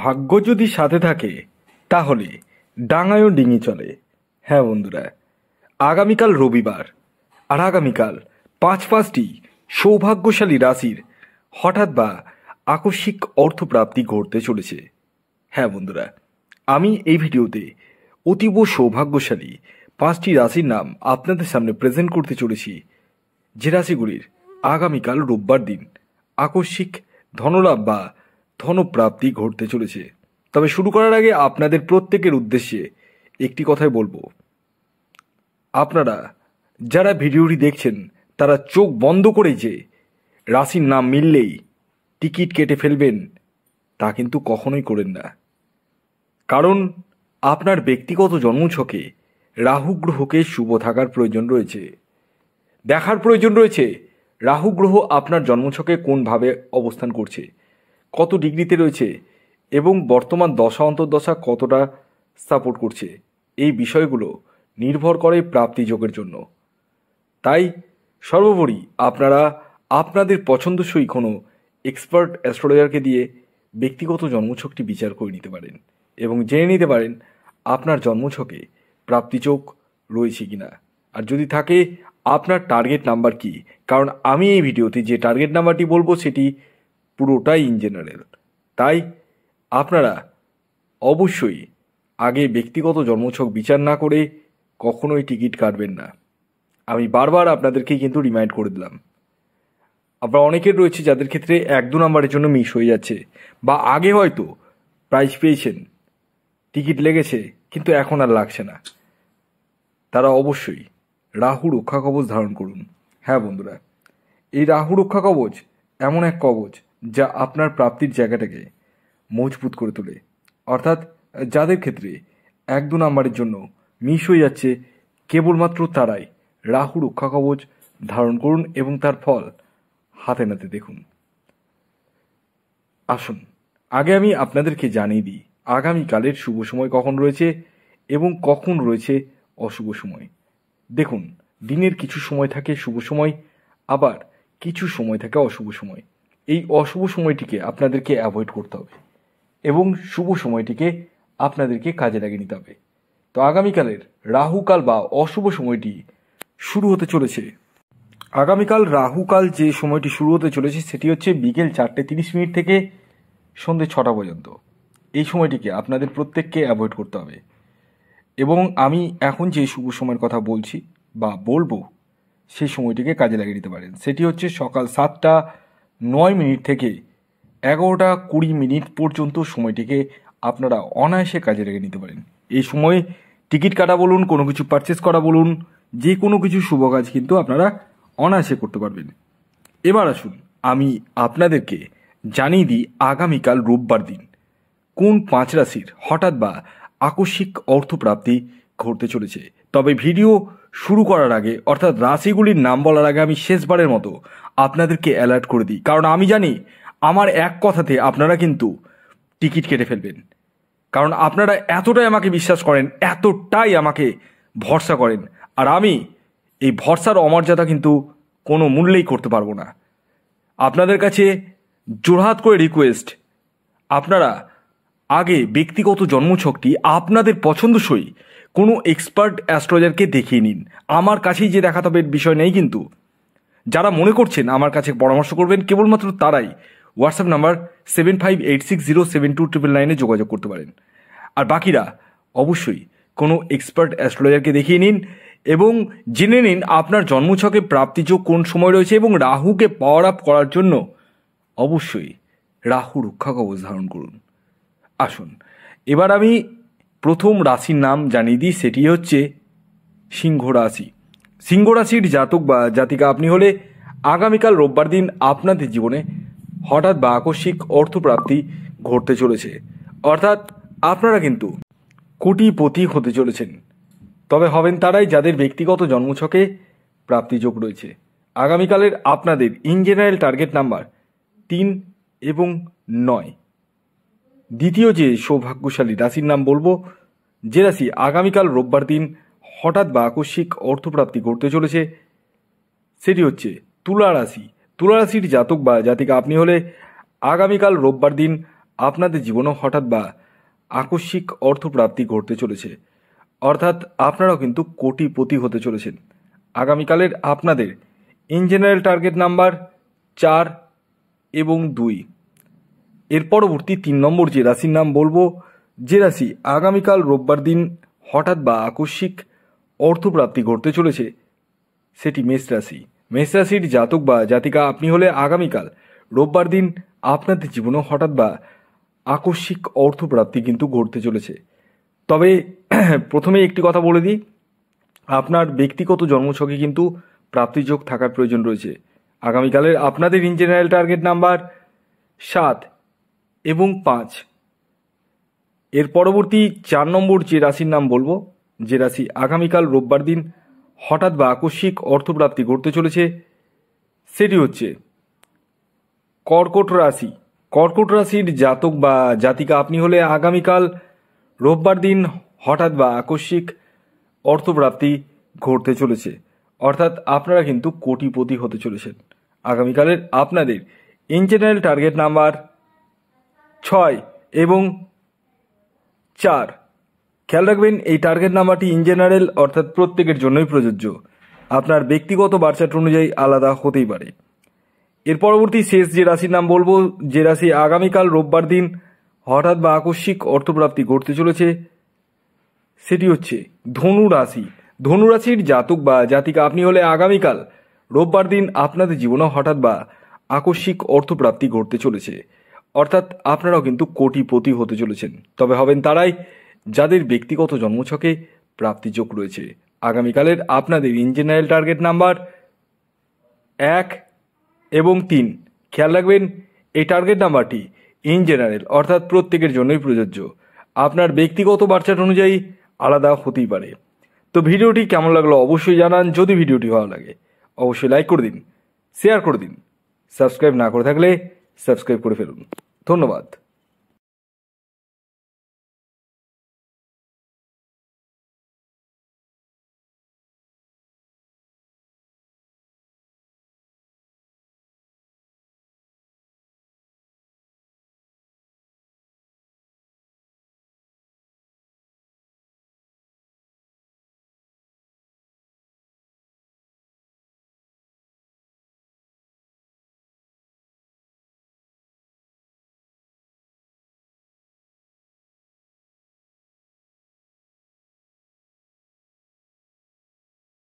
ভাগ্য যদি সাথে থাকে তাহলে ডাঙায়ও ডিঙি চলে হ্যাঁ বন্ধুরা আগামীকাল রবিবার আর আগামীকাল পাঁচ পাঁচটি সৌভাগ্যশালী রাশির হঠাৎ বা আকস্মিক অর্থপ্রাপ্তি ঘটতে চলেছে হ্যাঁ বন্ধুরা আমি এই ভিডিওতে অতীব সৌভাগ্যশালী পাঁচটি রাশির নাম আপনাদের সামনে প্রেজেন্ট করতে চলেছি যে রাশিগুলির আগামীকাল রোববার দিন আকস্মিক ধনলাভ বা ধনপ্রাপ্তি ঘটতে চলেছে তবে শুরু করার আগে আপনাদের প্রত্যেকের উদ্দেশ্যে একটি কথাই বলবো আপনারা যারা ভিডিওটি দেখছেন তারা চোখ বন্ধ করে যে রাশির নাম মিললেই টিকিট কেটে ফেলবেন তা কিন্তু কখনোই করেন না কারণ আপনার ব্যক্তিগত জন্মছকে রাহু গ্রহকে শুভ থাকার প্রয়োজন রয়েছে দেখার প্রয়োজন রয়েছে রাহু গ্রহ আপনার জন্মছকে কোনভাবে অবস্থান করছে কত ডিগ্রিতে রয়েছে এবং বর্তমান দশা অন্তর্দশা কতটা সাপোর্ট করছে এই বিষয়গুলো নির্ভর করে প্রাপ্তি যোগের জন্য তাই সর্বোপরি আপনারা আপনাদের পছন্দসই কোনো এক্সপার্ট অ্যাস্ট্রোলজারকে দিয়ে ব্যক্তিগত জন্মছকটি বিচার করে নিতে পারেন এবং জেনে নিতে পারেন আপনার জন্মছকে চোখ রয়েছে কি না আর যদি থাকে আপনার টার্গেট নাম্বার কি কারণ আমি এই ভিডিওতে যে টার্গেট নাম্বারটি বলবো সেটি পুরোটাই ইঞ্জিনিয়ারের তাই আপনারা অবশ্যই আগে ব্যক্তিগত জন্মছক বিচার না করে কখনোই টিকিট কাটবেন না আমি বারবার আপনাদেরকে কিন্তু রিমাইন্ড করে দিলাম আবার অনেকের রয়েছে যাদের ক্ষেত্রে এক দু নম্বরের জন্য মিস হয়ে যাচ্ছে বা আগে হয়তো প্রাইজ পেয়েছেন টিকিট লেগেছে কিন্তু এখন আর লাগছে না তারা অবশ্যই রাহু রক্ষা কবচ ধারণ করুন হ্যাঁ বন্ধুরা এই রাহু রক্ষা কবচ এমন এক কবচ যা আপনার প্রাপ্তির জায়গাটাকে মজবুত করে তোলে অর্থাৎ যাদের ক্ষেত্রে এক দু নাম্বারের জন্য মিস হয়ে যাচ্ছে কেবলমাত্র তারাই রাহু রক্ষা কবচ ধারণ করুন এবং তার ফল হাতে নাতে দেখুন আসুন আগে আমি আপনাদেরকে জানিয়ে দিই আগামীকালের শুভ সময় কখন রয়েছে এবং কখন রয়েছে অশুভ সময় দেখুন দিনের কিছু সময় থাকে শুভ সময় আবার কিছু সময় থাকে অশুভ সময় এই অশুভ সময়টিকে আপনাদেরকে অ্যাভয়েড করতে হবে এবং শুভ সময়টিকে আপনাদেরকে কাজে লাগিয়ে নিতে হবে তো আগামীকালের রাহুকাল বা অশুভ সময়টি শুরু হতে চলেছে আগামীকাল রাহুকাল যে সময়টি শুরু হতে চলেছে সেটি হচ্ছে বিকেল চারটে তিরিশ মিনিট থেকে সন্ধ্যে ছটা পর্যন্ত এই সময়টিকে আপনাদের প্রত্যেককে অ্যাভয়েড করতে হবে এবং আমি এখন যে শুভ সময়ের কথা বলছি বা বলবো সেই সময়টিকে কাজে লাগিয়ে নিতে পারেন সেটি হচ্ছে সকাল সাতটা নয় মিনিট থেকে এগারোটা কুড়ি মিনিট পর্যন্ত সময়টিকে আপনারা অনায়াসে কাজে রেখে নিতে পারেন এই সময়ে টিকিট কাটা বলুন কোনো কিছু পারচেস করা বলুন যে কোনো কিছু শুভ কাজ কিন্তু আপনারা অনায়াসে করতে পারবেন এবার আসুন আমি আপনাদেরকে জানিয়ে দিই আগামীকাল রোববার দিন কোন পাঁচ রাশির হঠাৎ বা আকস্মিক অর্থপ্রাপ্তি ঘটতে চলেছে তবে ভিডিও শুরু করার আগে অর্থাৎ রাশিগুলির নাম বলার আগে আমি শেষবারের মতো আপনাদেরকে অ্যালার্ট করে দিই কারণ আমি জানি আমার এক কথাতে আপনারা কিন্তু টিকিট কেটে ফেলবেন কারণ আপনারা এতটাই আমাকে বিশ্বাস করেন এতটাই আমাকে ভরসা করেন আর আমি এই ভরসার অমর্যাদা কিন্তু কোনো মূল্যেই করতে পারবো না আপনাদের কাছে জোরহাত করে রিকোয়েস্ট আপনারা আগে ব্যক্তিগত জন্মছকটি আপনাদের পছন্দসই কোনো এক্সপার্ট অ্যাস্ট্রোলজারকে দেখিয়ে নিন আমার কাছেই যে দেখা তবে বিষয় নেই কিন্তু যারা মনে করছেন আমার কাছে পরামর্শ করবেন কেবলমাত্র তারাই WhatsApp number seven five eight six zero seven two triple নাইনে যোগাযোগ করতে পারেন আর বাকিরা অবশ্যই কোনো এক্সপার্ট অ্যাস্ট্রোলজারকে দেখিয়ে নিন এবং জেনে নিন আপনার জন্মছকে প্রাপ্তিযোগ কোন সময় রয়েছে এবং রাহুকে পাওয়ার আপ করার জন্য অবশ্যই রাহু রক্ষা কবচ ধারণ করুন আসুন এবার আমি প্রথম রাশির নাম জানিয়ে দিই সেটি হচ্ছে সিংহ রাশি সিংহ রাশির জাতক বা জাতিকা আপনি হলে আগামীকাল রোববার দিন আপনাদের জীবনে হঠাৎ বা আকস্মিক অর্থপ্রাপ্তি ঘটতে চলেছে অর্থাৎ আপনারা কিন্তু কোটিপতি হতে চলেছেন তবে হবেন তারাই যাদের ব্যক্তিগত জন্মছকে প্রাপ্তিযোগ রয়েছে আগামীকালের আপনাদের ইন জেনারেল টার্গেট নাম্বার তিন এবং নয় দ্বিতীয় যে সৌভাগ্যশালী রাশির নাম বলবো যে রাশি আগামীকাল রোববার দিন হঠাৎ বা আকস্মিক অর্থপ্রাপ্তি করতে চলেছে সেটি হচ্ছে তুলা রাশি তুলা রাশির জাতক বা জাতিকা আপনি হলে আগামীকাল রোববার দিন আপনাদের জীবনেও হঠাৎ বা আকস্মিক অর্থপ্রাপ্তি ঘটতে চলেছে অর্থাৎ আপনারাও কিন্তু কোটিপতি হতে চলেছেন আগামীকালের আপনাদের ইন জেনারেল টার্গেট নাম্বার চার এবং দুই এর পরবর্তী তিন নম্বর যে রাশির নাম বলবো যে রাশি আগামীকাল রোববার দিন হঠাৎ বা আকস্মিক অর্থপ্রাপ্তি ঘটতে চলেছে সেটি মেষ রাশি মেষ রাশির জাতক বা জাতিকা আপনি হলে আগামীকাল রোববার দিন আপনাদের জীবনে হঠাৎ বা আকস্মিক অর্থপ্রাপ্তি কিন্তু ঘটতে চলেছে তবে প্রথমে একটি কথা বলে দিই আপনার ব্যক্তিগত জন্মছকে কিন্তু প্রাপ্তিযোগ থাকার প্রয়োজন রয়েছে আগামীকালের আপনাদের ইন জেনারেল টার্গেট নাম্বার সাত এবং পাঁচ এর পরবর্তী চার নম্বর যে রাশির নাম বলবো যে রাশি আগামীকাল রোববার দিন হঠাৎ বা আকস্মিক অর্থপ্রাপ্তি ঘটতে চলেছে সেটি হচ্ছে কর্কট রাশি কর্কট রাশির জাতক বা জাতিকা আপনি হলে আগামীকাল রোববার দিন হঠাৎ বা আকস্মিক অর্থপ্রাপ্তি ঘটতে চলেছে অর্থাৎ আপনারা কিন্তু কোটিপতি হতে চলেছেন আগামীকালের আপনাদের ইন জেনারেল টার্গেট নাম্বার ছয় এবং চার খেয়াল রাখবেন এই টার্গেট নাম্বারটি ইন জেনারেল অর্থাৎ প্রত্যেকের জন্যই প্রযোজ্য আপনার ব্যক্তিগত বার্চাট অনুযায়ী আলাদা হতেই পারে এর পরবর্তী শেষ যে রাশির নাম বলবো যে রাশি আগামীকাল রোববার দিন হঠাৎ বা আকস্মিক অর্থপ্রাপ্তি ঘটতে চলেছে সেটি হচ্ছে ধনু রাশি ধনু রাশির জাতক বা জাতিকা আপনি হলে আগামীকাল রোববার দিন আপনাদের জীবনে হঠাৎ বা আকস্মিক অর্থপ্রাপ্তি ঘটতে চলেছে অর্থাৎ আপনারাও কিন্তু কোটিপতি হতে চলেছেন তবে হবেন তারাই যাদের ব্যক্তিগত জন্মছকে প্রাপ্তিযোগ রয়েছে আগামীকালের আপনাদের ইঞ্জিনিয়ারিং টার্গেট নাম্বার এক এবং তিন খেয়াল রাখবেন এই টার্গেট নাম্বারটি ইন জেনারেল অর্থাৎ প্রত্যেকের জন্যই প্রযোজ্য আপনার ব্যক্তিগত বার্চাট অনুযায়ী আলাদা হতেই পারে তো ভিডিওটি কেমন লাগলো অবশ্যই জানান যদি ভিডিওটি ভালো লাগে অবশ্যই লাইক করে দিন শেয়ার করে দিন সাবস্ক্রাইব না করে থাকলে সাবস্ক্রাইব করে ফেলুন ধন্যবাদ